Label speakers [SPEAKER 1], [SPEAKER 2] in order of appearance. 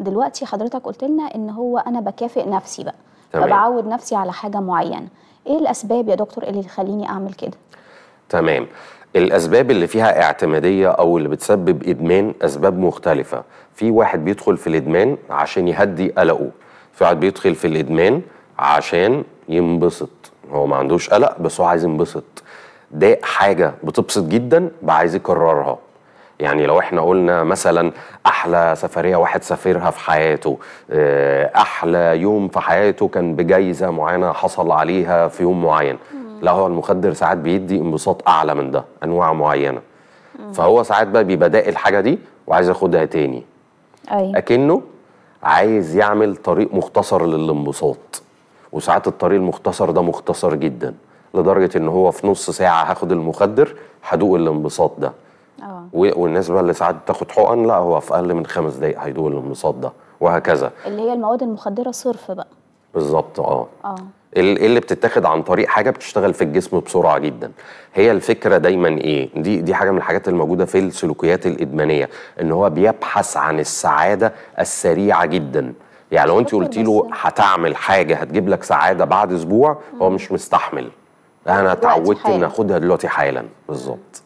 [SPEAKER 1] دلوقتي حضرتك قلت لنا ان هو انا بكافئ نفسي بقى تمام. فبعود نفسي على حاجه معينه ايه الاسباب يا دكتور اللي تخليني اعمل كده
[SPEAKER 2] تمام الاسباب اللي فيها اعتماديه او اللي بتسبب ادمان اسباب مختلفه في واحد بيدخل في الادمان عشان يهدي قلقه في واحد بيدخل في الادمان عشان ينبسط هو ما عندوش قلق بس هو عايز ينبسط ده حاجه بتبسط جدا بعايز عايز يكررها يعني لو احنا قلنا مثلا احلى سفريه واحد سافرها في حياته آه، احلى يوم في حياته كان بجائزه معينه حصل عليها في يوم معين لا هو المخدر ساعات بيدي انبساط اعلى من ده انواع معينه فهو ساعات بقى بيبدأ الحاجه دي وعايز ياخدها تاني أي. اكنه عايز يعمل طريق مختصر للانبساط وساعات الطريق المختصر ده مختصر جدا لدرجه ان هو في نص ساعه هاخد المخدر هدوق الانبساط ده والناس بقى اللي ساعات بتاخد حقن لا هو في اقل من خمس دقائق هيدوق المصاد ده وهكذا
[SPEAKER 3] اللي هي المواد المخدره صرف بقى
[SPEAKER 2] بالظبط اه اه إيه اللي بتتاخد عن طريق حاجه بتشتغل في الجسم بسرعه جدا هي الفكره دايما ايه دي دي حاجه من الحاجات الموجوده في السلوكيات الادمانيه ان هو بيبحث عن السعاده السريعه جدا يعني لو انت قلت له هتعمل حاجه هتجيب لك سعاده بعد اسبوع هو مش مستحمل انا اتعودت ان اخدها دلوقتي حالا بالظبط